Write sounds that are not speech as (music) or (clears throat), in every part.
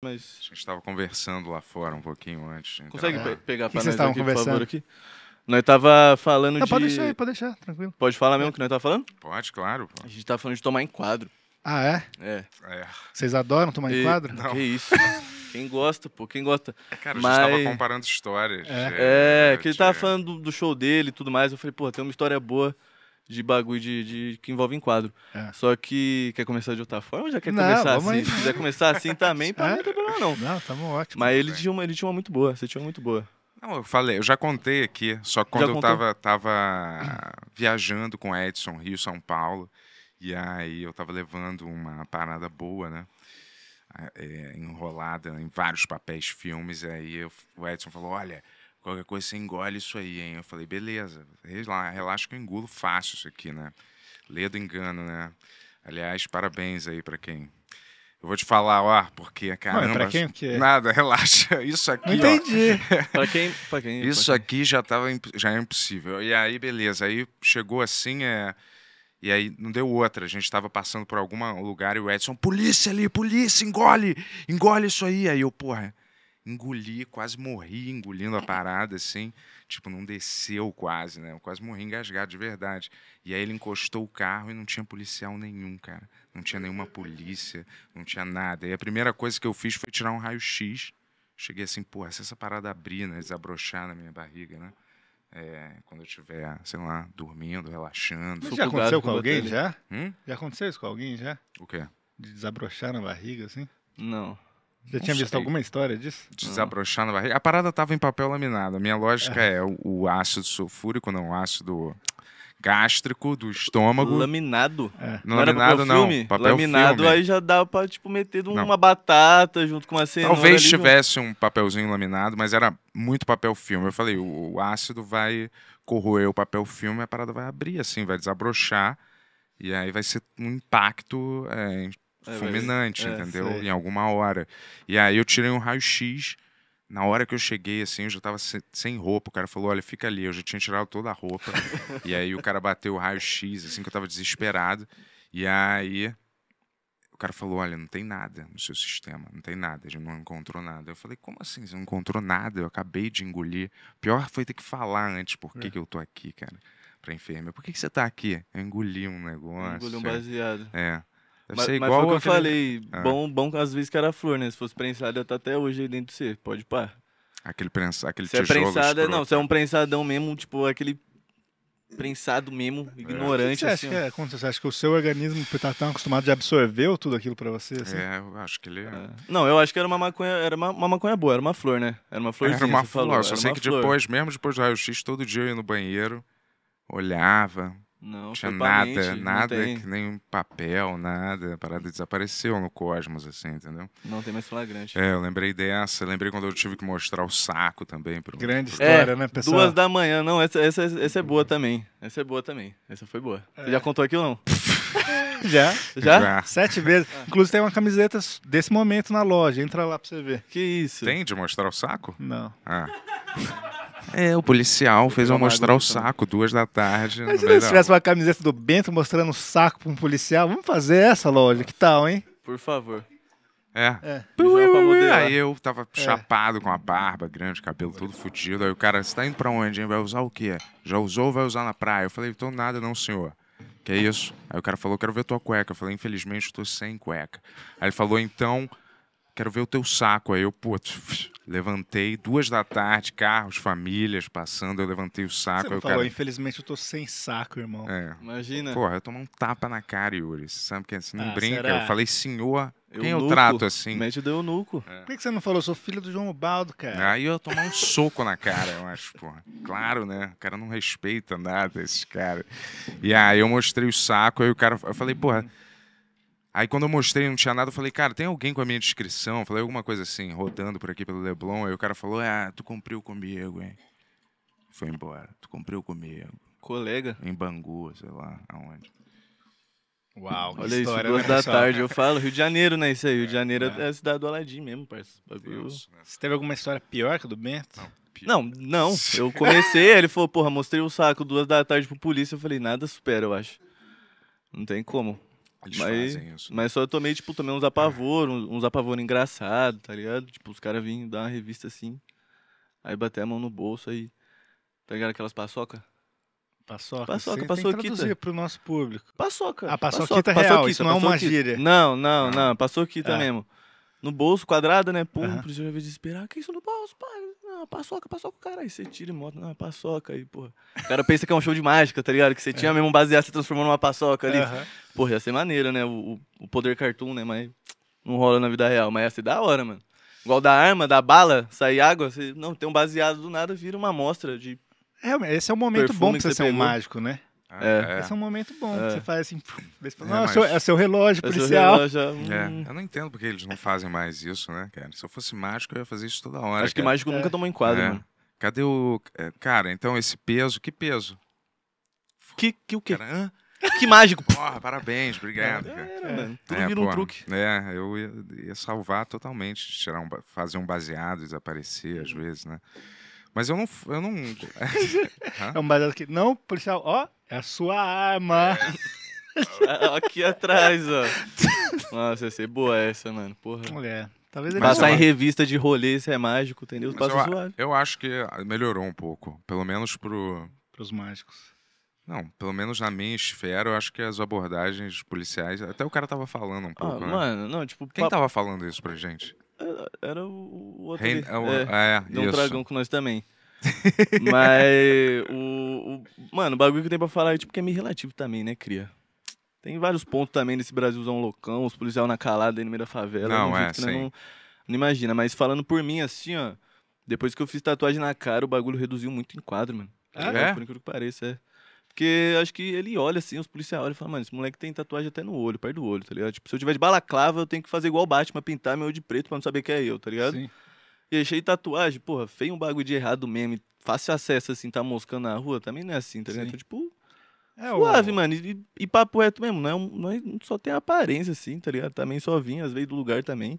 Mas... A gente estava conversando lá fora um pouquinho antes. Então. Consegue pe é. pegar para nós aqui, por favor, aqui? Nós tava falando Não, de... Pode deixar aí, pode deixar, tranquilo. Pode falar mesmo o que nós tava falando? Pode, claro. Pô. A gente tava falando de tomar em quadro. Ah, é? É. é. Vocês adoram tomar e... em quadro? Não. Que isso. quem gosta, pô, quem gosta. Cara, Mas... a gente tava comparando histórias. É. é, é que ele tava falando do, do show dele e tudo mais. Eu falei, pô, tem uma história boa de bagulho de, de que envolve enquadro. É. Só que quer começar de outra forma? Já quer não, começar assim? Aí. Se quiser começar assim também, (laughs) pra é. mim não tem problema, não. Não, tá bom, ótimo. Mas ele tinha, uma, ele tinha uma muito boa, você tinha uma muito boa. Não, eu falei, eu já contei aqui, só quando já eu tava, tava (clears throat) viajando com Edson, Rio, São Paulo, e aí eu tava levando uma parada boa, né? Ah, é, enrolada em vários papéis, filmes, e aí eu, o Edson falou, olha, qualquer coisa você engole isso aí, hein? Eu falei, beleza, relaxa que eu engulo fácil isso aqui, né? Ledo engano, né? Aliás, parabéns aí para quem. Eu vou te falar, ó, porque caramba. Não, pra quem o é quê? É? Nada, (laughs) relaxa. Isso aqui. Não entendi. Ó, (laughs) pra quem, pra quem? Isso pra quem? aqui já tava já é impossível. E aí, beleza. Aí chegou assim, é. E aí não deu outra. A gente estava passando por algum lugar e o Edson, polícia ali, polícia, engole, engole isso aí. Aí eu, porra, engoli, quase morri engolindo a é. parada, assim. Tipo, não desceu quase, né? Eu quase morri engasgado de verdade. E aí ele encostou o carro e não tinha policial nenhum, cara. Não tinha nenhuma polícia, não tinha nada. E a primeira coisa que eu fiz foi tirar um raio-x. Cheguei assim, porra, se essa parada abrir, né? Desabrochar na minha barriga, né? É, quando eu estiver, sei lá, dormindo, relaxando. Isso já aconteceu com, com alguém, já? Hum? Já aconteceu isso com alguém, já? O quê? De desabrochar na barriga, assim? Não. Já tinha visto alguma história disso? Desabrochar na barriga. A parada tava em papel laminado. A minha lógica é, é o, o, ácido sulfúrico, não, o ácido gástrico do estômago. Laminado? É. Não, não laminado, papel não. Papel laminado filme. aí já dá pra tipo, meter uma não. batata junto com uma cenoura. Talvez ali, tivesse um papelzinho laminado, mas era muito papel filme. Eu falei, o, o ácido vai corroer o papel filme, a parada vai abrir assim, vai desabrochar. E aí vai ser um impacto é, é, fulminante, é, entendeu? Sei. Em alguma hora. E aí eu tirei um raio-x. Na hora que eu cheguei, assim, eu já tava sem roupa. O cara falou: olha, fica ali. Eu já tinha tirado toda a roupa. (laughs) e aí o cara bateu o raio-x, assim, que eu tava desesperado. E aí o cara falou: olha, não tem nada no seu sistema, não tem nada, a gente não encontrou nada. Eu falei: como assim? Você não encontrou nada? Eu acabei de engolir. O pior foi ter que falar antes por que, é. que eu tô aqui, cara, pra enfermeira. Por que, que você tá aqui? Eu engoli um negócio. Engoli um é. baseado. É. Deve mas, mas foi o que eu aquele... falei. Ah. Bom, bom às vezes que era flor, né? Se fosse prensada, tá até hoje aí dentro de você. Pode pá. Aquele, prensa, aquele se é tijolo. É prensada, escroto. não, se é um prensadão mesmo, tipo, aquele prensado mesmo, é. ignorante. É. você, assim, acha que é? você acha que o seu organismo tá tão acostumado de absorveu tudo aquilo para você? Assim? É, eu acho que ele. É. é... Não, eu acho que era uma maconha, era uma, uma, maconha boa, era uma flor, né? Era uma flor. Era uma flor. Falou, só sei que flor. depois, mesmo depois do raio-x, todo dia eu ia no banheiro, olhava, não, tinha nada, mente, nada, que nem papel, nada. A parada desapareceu no cosmos, assim, entendeu? Não tem mais flagrante. É, eu lembrei dessa. Lembrei quando eu tive que mostrar o saco também. Pro, Grande pro... história, é, né, pessoal? Duas da manhã. Não, essa, essa, essa é boa uhum. também. Essa é boa também. Essa foi boa. É. Você já contou aquilo, não? (laughs) Já? Já? Já? Sete vezes. Ah. Inclusive tem uma camiseta desse momento na loja. Entra lá pra você ver. Que isso? Tem de mostrar o saco? Não. Ah. (laughs) É, o policial fez eu mostrar o né? saco duas da tarde. Mas se eles uma camiseta do Bento mostrando o saco para um policial, vamos fazer essa, loja, que tal, hein? Por favor. É. é. Aí eu tava é. chapado com a barba grande, cabelo todo fudido. Aí o cara, você tá indo pra onde, hein? Vai usar o quê? Já usou ou vai usar na praia? Eu falei, então nada não, senhor. Que é isso? Aí o cara falou, quero ver tua cueca. Eu falei, infelizmente, eu tô sem cueca. Aí ele falou, então quero ver o teu saco. Aí eu, putz, (laughs) levantei, duas da tarde, carros, famílias passando, eu levantei o saco. Você aí falou, cara... infelizmente eu tô sem saco, irmão. É. Imagina. Porra, eu tomei um tapa na cara, Yuri. Você sabe que assim, não ah, brinca. Será? Eu falei, senhor, eu quem eu trato assim? Médio deu nuco. É. Por que você não falou, sou filho do João Baldo, cara? Aí eu tomei tomar um soco na cara, eu acho, porra. Claro, né? O cara não respeita nada, esses caras. E aí eu mostrei o saco, aí o cara, eu falei, porra Aí quando eu mostrei, não tinha nada, eu falei, cara, tem alguém com a minha descrição? Eu falei alguma coisa assim, rodando por aqui pelo Leblon. Aí o cara falou, ah, tu cumpriu comigo, hein? Foi embora, tu cumpriu comigo. Colega? Em Bangu, sei lá, aonde. Uau, Olha isso, duas né, da só. tarde, eu falo, Rio de Janeiro, né, isso aí, Rio de é, Janeiro é, é a cidade do Aladim mesmo, parceiro. Deus, né? Você teve alguma história pior que a do Bento? Não. Não, não. Eu comecei, ele falou, porra, mostrei o saco duas da tarde pro polícia. Eu falei, nada supera, eu acho. Não tem como. Eles mas, fazem isso. Mas só eu tomei, tipo, também uns apavor, uns, uns apavor engraçado, tá ligado? Tipo, os caras vinham dar uma revista assim, aí bater a mão no bolso, aí. Tá ligado aquelas paçoca? Paçoca. Paçoca, Você paçoquita. Tem que traduzir pro nosso público. Paçoca. A ah, paçoquita, paçoquita real, paçoquita, isso não é uma gíria. Não, não, ah. não, paçoquita é. mesmo no bolso, quadrada, né? Pum, uhum. precisa vezes esperar. Que isso no bolso, pai? Não, paçoca, paçoca, cara. Aí você tira e moto, não, é paçoca. Aí, porra. O cara pensa que é um show de mágica, tá ligado? Que você tinha é. mesmo baseado, se transformou numa paçoca ali. Uhum. Porra, ia ser maneiro, né? O, o poder cartoon, né? Mas não rola na vida real. Mas ia ser da hora, mano. Igual da arma, da bala, sair água, você não tem um baseado do nada, vira uma amostra de. É, esse é o momento bom pra você ser um mágico, né? Ah, é. é. Esse é um momento bom, é. que você faz assim, (laughs) vê é, mas... seu, é seu relógio policial. É seu relógio, hum. Eu não entendo porque eles não fazem mais isso, né, cara? Se eu fosse mágico, eu ia fazer isso toda hora. Acho que cara. mágico nunca tomou enquadro, mano. Cadê o. Cara, então esse peso, que peso? Que, que o quê? Cara, que mágico. Porra, parabéns, obrigado. Cara. Era, mano. Tudo é, vira um porra, truque. É, eu ia, ia salvar totalmente, tirar um, fazer um baseado, desaparecer às uhum. vezes, né? Mas eu não. Eu não... é um barato aqui Não, policial, ó, é a sua arma. É. É, é, aqui atrás, ó. Nossa, ia ser boa essa, mano. Porra. Mulher. Talvez ele Passar em revista de rolê, isso é mágico, entendeu? Passa eu, eu acho que ah, melhorou um pouco. Pelo menos pro. Pros mágicos. Não, pelo menos na minha esfera, eu acho que as abordagens policiais. Até o cara tava falando um ah, pouco, ah, né? Mano, não, tipo. Quem pa... tava falando isso pra gente? Era o outro. Rein... É, é, é deu um dragão com nós também. (laughs) Mas o, o, Mano, o bagulho que eu tenho pra falar é tipo que é meio relativo também, né, Cria? Tem vários pontos também nesse Brasilzão loucão, os policial na calada aí no meio da favela. Não, né, é, sim. Não, não imagina, mas falando por mim, assim, ó. Depois que eu fiz tatuagem na cara, o bagulho reduziu muito em quadro, mano. Ah, é? é? Por incrível que pareça, é. Porque acho que ele olha assim, os policiais olham e falam, mano, esse moleque tem tatuagem até no olho, perto do olho, tá ligado? Tipo, se eu tiver de balaclava, eu tenho que fazer igual o Batman, pintar meu olho de preto pra não saber que é eu, tá ligado? Sim. E achei tatuagem, porra, feio um bagulho de errado mesmo, fácil acesso assim, tá moscando na rua, também não é assim, tá ligado? Então, tipo, é, suave, o... mano, e, e, papo reto mesmo, não, é um, não, é, só tem aparência assim, tá ligado? Também só vim, às vezes, do lugar também.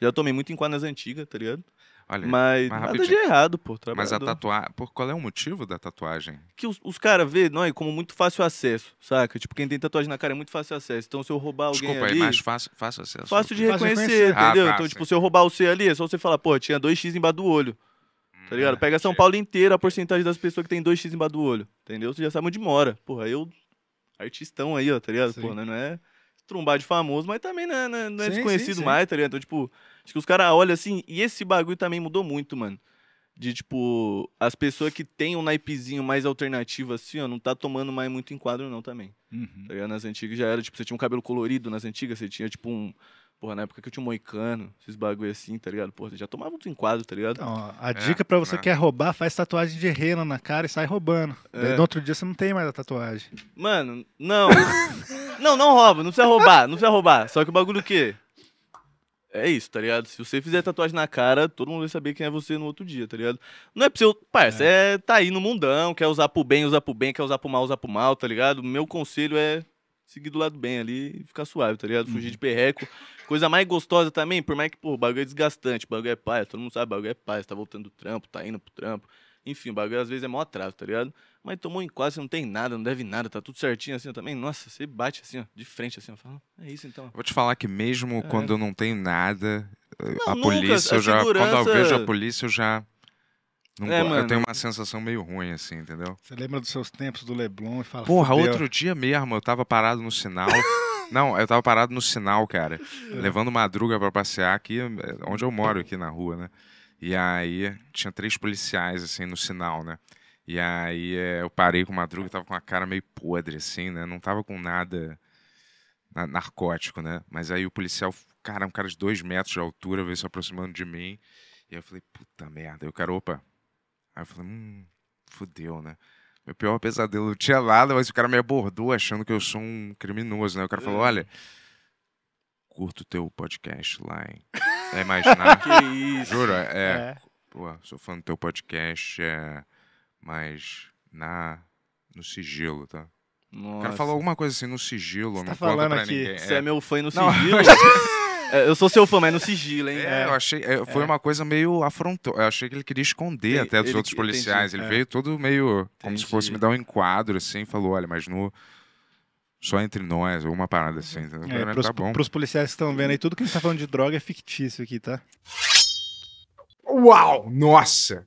Já tomei muito em quadras antigas, tá ligado? Olha, mas nada de errado, pô. Mas a tatuagem. Qual é o motivo da tatuagem? Que os, os caras veem é como muito fácil acesso, saca? Tipo, quem tem tatuagem na cara é muito fácil acesso. Então, se eu roubar alguém. Desculpa, ali, é mais fácil, fácil acesso. Né? Fácil de reconhecer, reconhecer. Ah, entendeu? Tá, então, sim. tipo, se eu roubar o C ali, é só você falar, pô, tinha 2x embaixo do olho. Tá ligado? Hum, Pega São Paulo inteira a porcentagem das pessoas que tem 2x embaixo do olho. Entendeu? Você já sabe onde mora. Porra, eu. Artistão aí, ó, tá ligado? Sim. Pô, né? não é trombar de famoso, mas também não é, não é, é sim, desconhecido sim, mais, tá ligado? Então, tipo Acho que os caras olham assim, e esse bagulho também mudou muito, mano. De tipo, as pessoas que têm um naipezinho mais alternativo, assim, ó, não tá tomando mais muito enquadro, não, também. Uhum. Tá nas antigas já era, tipo, você tinha um cabelo colorido nas antigas, você tinha, tipo, um. Porra, na época que eu tinha um moicano, esses bagulho assim, tá ligado? Porra, você já tomava muito enquadro, tá ligado? Então, a é, dica pra você é. que quer roubar, faz tatuagem de rena na cara e sai roubando. É. Daí, no outro dia você não tem mais a tatuagem. Mano, não. (laughs) não, não rouba, não precisa roubar, não precisa roubar. Só que o bagulho o quê? É isso, tá ligado? Se você fizer tatuagem na cara, todo mundo vai saber quem é você no outro dia, tá ligado? Não é pra você. pai, é. é tá aí no mundão, quer usar pro bem, usar pro bem, quer usar pro mal, usar pro mal, tá ligado? Meu conselho é seguir do lado bem ali e ficar suave, tá ligado? Fugir uhum. de perreco. Coisa mais gostosa também, por mais que, pô, o bagulho é desgastante, o bagulho é paia, todo mundo sabe, o bagulho é paia, tá voltando do trampo, tá indo pro trampo. Enfim, o bagulho às vezes é mó atraso, tá ligado? Mas tomou em quase, não tem nada, não deve nada, tá tudo certinho assim também. Nossa, você bate assim, ó, de frente assim, ó. Fala, ah, é isso então. Vou te falar que mesmo é. quando eu não tenho nada, eh, não, a nunca, polícia, a eu já. Segurança... Quando eu vejo a polícia, eu já. Não, é, eu tenho uma sensação meio ruim, assim, entendeu? Você lembra dos seus tempos do Leblon e fala. Porra, Fudeu. outro dia mesmo, eu tava parado no sinal. (laughs) Não, eu tava parado no sinal, cara. É. Levando madruga para passear aqui, eh, onde eu moro, aqui na rua, né? E aí tinha três policiais, assim, no sinal, né? E aí é, eu parei com o Madruga, tava com a cara meio podre, assim, né? Não tava com nada na, narcótico, né? Mas aí o policial, cara, um cara de dois metros de altura, veio se aproximando de mim. E eu falei, puta merda. Aí o cara, opa. Aí eu falei, hum, fudeu, né? Meu pior pesadelo, eu tinha nada, mas o cara me abordou achando que eu sou um criminoso, né? O cara falou, olha, curto teu podcast lá, hein? É imaginar. (laughs) que isso. Juro, é. é. Pô, sou fã do teu podcast, é mas na no sigilo, tá? Nossa. cara falar alguma coisa assim no sigilo, você não tá falando aqui, ninguém. Você é... é meu fã no sigilo? (laughs) É, eu sou seu fã, mas no sigilo, hein? É, é. eu achei. É, foi é. uma coisa meio afrontosa. Eu achei que ele queria esconder ele, até dos ele, outros policiais. Entendi, ele veio todo meio. Entendi. Como se fosse me dar um enquadro, assim, falou: olha, mas no só entre nós, alguma parada assim. É, pros, tá bom. Pros policiais que estão vendo aí, tudo que a gente tá falando de droga é fictício aqui, tá? Uau! Nossa!